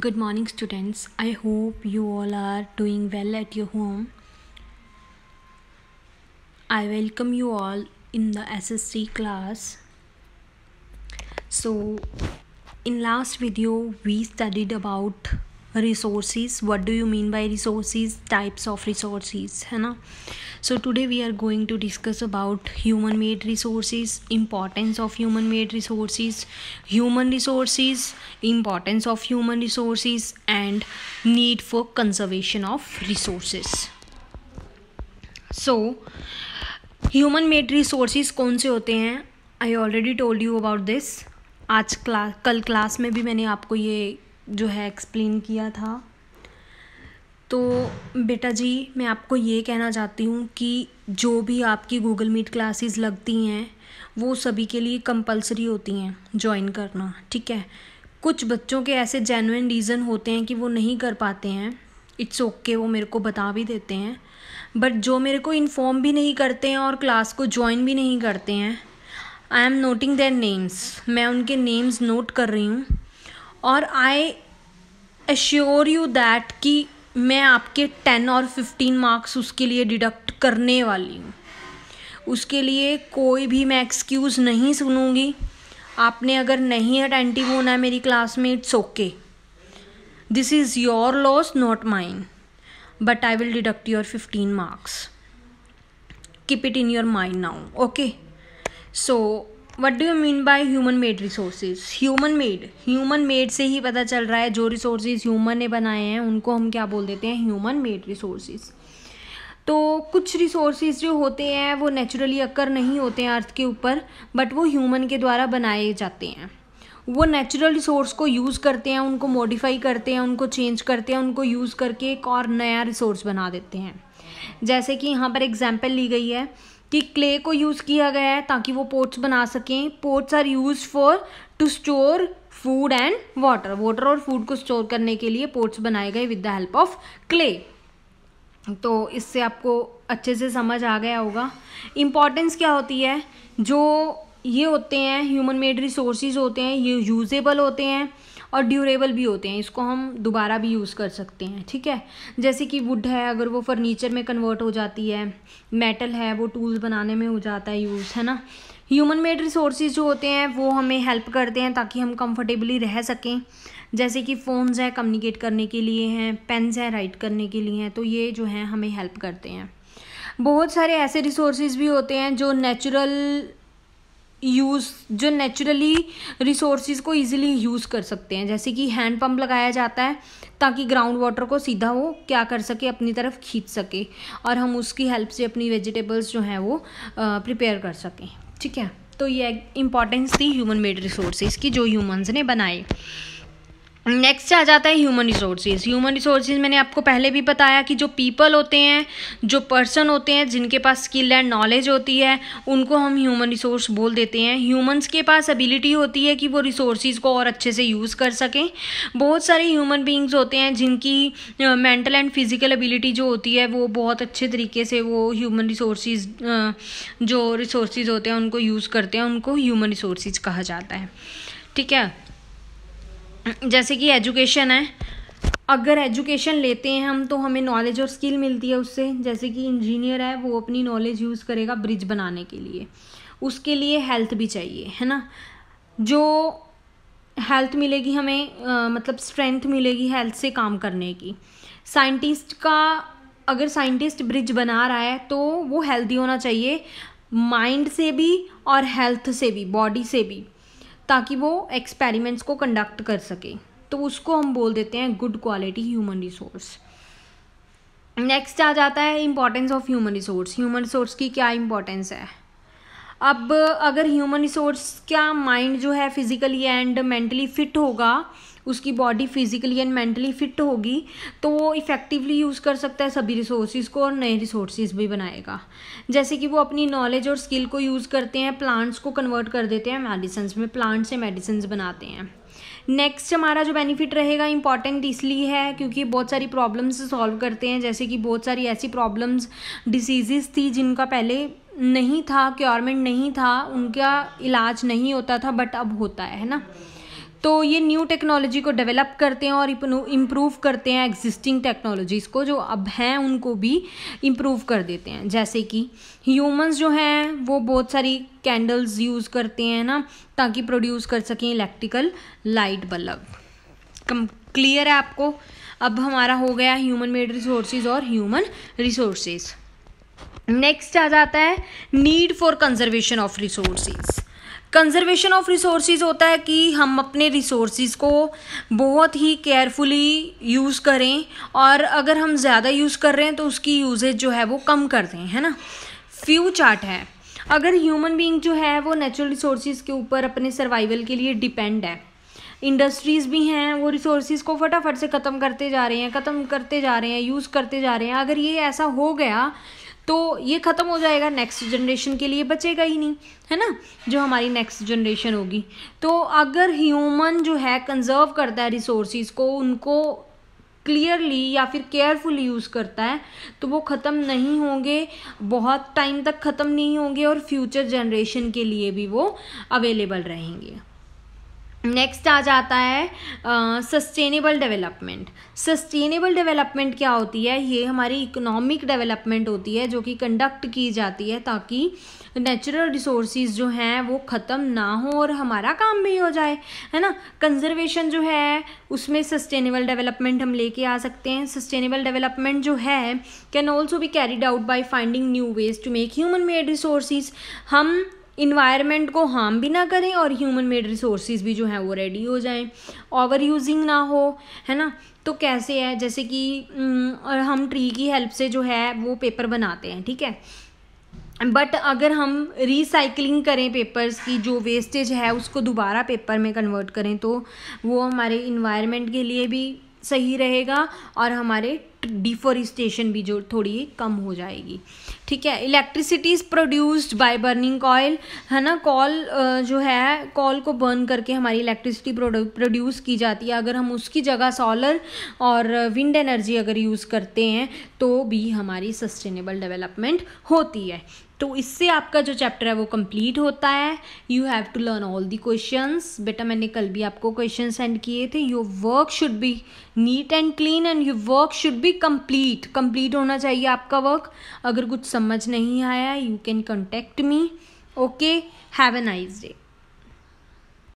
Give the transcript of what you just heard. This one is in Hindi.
Good morning, students. I hope you all are doing well at your home. I welcome you all in the SSC class. So, in last video, we studied about resources. What do you mean by resources? Types of resources, है so today we are going to discuss about human made resources importance of human made resources human resources importance of human resources and need for conservation of resources so human made resources कौन से होते हैं I already told you about this आज क्लास कल क्लास में भी मैंने आपको ये जो है एक्सप्लेन किया था तो बेटा जी मैं आपको ये कहना चाहती हूँ कि जो भी आपकी गूगल मीट क्लासेस लगती हैं वो सभी के लिए कंपलसरी होती हैं ज्वाइन करना ठीक है कुछ बच्चों के ऐसे जेनुइन रीज़न होते हैं कि वो नहीं कर पाते हैं इट्स ओके okay, वो मेरे को बता भी देते हैं बट जो मेरे को इन्फॉर्म भी नहीं करते हैं और क्लास को ज्वाइन भी नहीं करते हैं I am noting their names मैं उनके नेम्स नोट कर रही हूँ और आई एश्योर यू दैट कि मैं आपके टेन और फिफ्टीन मार्क्स उसके लिए डिडक्ट करने वाली हूँ उसके लिए कोई भी मैं एक्सक्यूज़ नहीं सुनूँगी आपने अगर नहीं अटेंटिव होना है मेरी क्लास में it's okay this is your loss not mine but I will deduct your fifteen marks keep it in your mind now okay so what do you mean by human made resources human made human made से ही पता चल रहा है जो रिसोर्सेज ह्यूमन ने बनाए हैं उनको हम क्या बोल देते हैं ह्यूमन मेड रिसोर्सेज तो कुछ रिसोर्सेज जो होते हैं वो नेचुरली अक्कर नहीं होते हैं अर्थ के ऊपर बट वो ह्यूमन के द्वारा बनाए जाते हैं वो नेचुरल रिसोर्स को यूज़ करते हैं उनको मॉडिफाई करते हैं उनको चेंज करते हैं उनको यूज़ करके एक और नया रिसोर्स बना देते हैं जैसे कि यहाँ पर एग्जाम्पल ली गई है कि क्ले को यूज़ किया गया है ताकि वो पोर्ट्स बना सकें pots are use for to store food and water water और फूड को स्टोर करने के लिए पोर्ट्स बनाए गए with the help of clay तो इससे आपको अच्छे से समझ आ गया होगा इम्पॉर्टेंस क्या होती है जो ये होते हैं ह्यूमन मेड रिसोर्सेज होते हैं ये यूजेबल होते हैं और ड्यूरेबल भी होते हैं इसको हम दोबारा भी यूज़ कर सकते हैं ठीक है जैसे कि वुड है अगर वो फर्नीचर में कन्वर्ट हो जाती है मेटल है वो टूल्स बनाने में हो जाता है यूज़ है ना ह्यूमन मेड रिसोर्सेज जो होते हैं वो हमें हेल्प करते हैं ताकि हम कंफर्टेबली रह सकें जैसे कि फ़ोनस हैं कम्युनिकेट करने के लिए हैं पेन्स हैं राइट करने के लिए हैं तो ये जो हैं हमें हेल्प करते हैं बहुत सारे ऐसे रिसोर्सेज भी होते हैं जो नेचुरल यूज़ जो नेचुरली रिसोर्सिस को इजीली यूज़ कर सकते हैं जैसे कि हैंड पंप लगाया जाता है ताकि ग्राउंड वाटर को सीधा वो क्या कर सके अपनी तरफ खींच सके और हम उसकी हेल्प से अपनी वेजिटेबल्स जो हैं वो प्रिपेयर कर सकें ठीक है तो ये इम्पॉर्टेंस थी ह्यूमन मेड रिसोर्सेज की जो ह्यूमंस ने बनाए नेक्स्ट आ जाता है ह्यूमन रिसोर्सेज ह्यूमन रिसोर्सेज मैंने आपको पहले भी बताया कि जो पीपल होते हैं जो पर्सन होते हैं जिनके पास स्किल एंड नॉलेज होती है उनको हम ह्यूमन रिसोर्स बोल देते हैं ह्यूमंस के पास एबिलिटी होती है कि वो रिसोर्सेज को और अच्छे से यूज़ कर सकें बहुत सारे ह्यूमन बींग्स होते हैं जिनकी मेंटल एंड फिज़िकल एबिलिटी जो होती है वो बहुत अच्छे तरीके से वो ह्यूमन रिसोर्सेज जो रिसोर्सेज होते हैं उनको यूज़ करते हैं उनको ह्यूमन रिसोर्सेज कहा जाता है ठीक है जैसे कि एजुकेशन है अगर एजुकेशन लेते हैं हम तो हमें नॉलेज और स्किल मिलती है उससे जैसे कि इंजीनियर है वो अपनी नॉलेज यूज़ करेगा ब्रिज बनाने के लिए उसके लिए हेल्थ भी चाहिए है ना जो हेल्थ मिलेगी हमें आ, मतलब स्ट्रेंथ मिलेगी हेल्थ से काम करने की साइंटिस्ट का अगर साइंटिस्ट ब्रिज बना रहा है तो वो हेल्दी होना चाहिए माइंड से भी और हेल्थ से भी बॉडी से भी ताकि वो एक्सपेरिमेंट्स को कंडक्ट कर सके तो उसको हम बोल देते हैं good quality human resource next आ जाता है importance of human resource human resource की क्या इंपॉर्टेंस है अब अगर ह्यूमन रिसोर्स का माइंड जो है फिज़िकली एंड मेंटली फिट होगा उसकी body physically and mentally fit होगी तो वो इफ़ेक्टिवली यूज़ कर सकता है सभी रिसोर्सेज को और नए रिसोर्सेज भी बनाएगा जैसे कि वो अपनी नॉलेज और स्किल को यूज़ करते हैं प्लांट्स को कन्वर्ट कर देते हैं मेडिसन्स में प्लांट्स से मेडिसन्स बनाते हैं नेक्स्ट हमारा जो बेनिफिट रहेगा इंपॉर्टेंट इसलिए है क्योंकि बहुत सारी प्रॉब्लम्स सॉल्व करते हैं जैसे कि बहुत सारी ऐसी प्रॉब्लम्स डिसीज़ेस थी जिनका पहले नहीं था क्योरमेंट नहीं था उनका इलाज नहीं होता था बट अब होता है ना तो ये न्यू टेक्नोलॉजी को डेवलप करते हैं और इम्प्रूव करते हैं एग्जिस्टिंग टेक्नोलॉजीज़ को जो अब हैं उनको भी इम्प्रूव कर देते हैं जैसे कि ह्यूमंस जो हैं वो बहुत सारी कैंडल्स यूज़ करते हैं ना ताकि प्रोड्यूस कर सकें इलेक्ट्रिकल लाइट बल्ब कम क्लियर है आपको अब हमारा हो गया ह्यूमन मेड रिसोर्सेज और ह्यूमन रिसोर्सेज नेक्स्ट आ जाता है need for conservation of resources conservation of resources होता है कि हम अपने रिसोर्सेज को बहुत ही केयरफुली यूज़ करें और अगर हम ज़्यादा यूज़ कर रहे हैं तो उसकी यूजेज जो है वो कम कर दें है ना फ्यू चार्ट है अगर ह्यूमन बींग जो है वो नेचुरल रिसोर्सेज के ऊपर अपने सर्वाइवल के लिए डिपेंड है इंडस्ट्रीज़ भी हैं वो रिसोर्सेज को फटाफट से ख़त्म करते जा रहे हैं ख़त्म करते जा रहे हैं यूज़ करते जा रहे हैं अगर ये ऐसा हो गया तो ये ख़त्म हो जाएगा नेक्स्ट जनरेशन के लिए बचेगा ही नहीं है ना जो हमारी नेक्स्ट जनरेशन होगी तो अगर ह्यूमन जो है कंजर्व करता है रिसोर्सिस को उनको क्लियरली या फिर केयरफुली यूज़ करता है तो वो ख़त्म नहीं होंगे बहुत टाइम तक ख़त्म नहीं होंगे और फ्यूचर जनरेशन के लिए भी वो अवेलेबल रहेंगे नेक्स्ट आ जाता है सस्टेनेबल डेवलपमेंट सस्टेनेबल डेवलपमेंट क्या होती है ये हमारी इकोनॉमिक डेवलपमेंट होती है जो कि कंडक्ट की जाती है ताकि नेचुरल रिसोर्स जो हैं वो ख़त्म ना हो और हमारा काम भी हो जाए है ना कंजर्वेशन जो है उसमें सस्टेनेबल डेवलपमेंट हम लेके आ सकते हैं सस्टेनेबल डेवलपमेंट जो है कैन ऑल्सो भी carried out by finding new ways to make human made resource हम इन्वायरमेंट को हार्म भी ना करें और ह्यूमन मेड रिसोर्सेज भी जो हैं वो रेडी हो जाएं ओवर यूजिंग ना हो है ना तो कैसे है जैसे कि हम ट्री की हेल्प से जो है वो पेपर बनाते हैं ठीक है बट अगर हम रिसाइकलिंग करें पेपर्स की जो वेस्टेज है उसको दोबारा पेपर में कन्वर्ट करें तो वो हमारे इन्वायरमेंट के लिए भी सही रहेगा और हमारे डिफोरिस्टेशन भी जो थोड़ी कम हो जाएगी ठीक है electricity is produced by burning oil है ना कॉल जो है कॉल को बर्न करके हमारी इलेक्ट्रिसिटी प्रोड्यूस की जाती है अगर हम उसकी जगह सोलर और विंड एनर्जी अगर यूज़ करते हैं तो भी हमारी सस्टेनेबल डेवलपमेंट होती है तो इससे आपका जो चैप्टर है वो कंप्लीट होता है you have to learn all the questions बेटा मैंने कल भी आपको क्वेश्चन सेंड किए थे your work should be neat and clean and your work should be be complete complete होना चाहिए आपका वर्क अगर कुछ समझ नहीं आया you can contact me okay have a nice day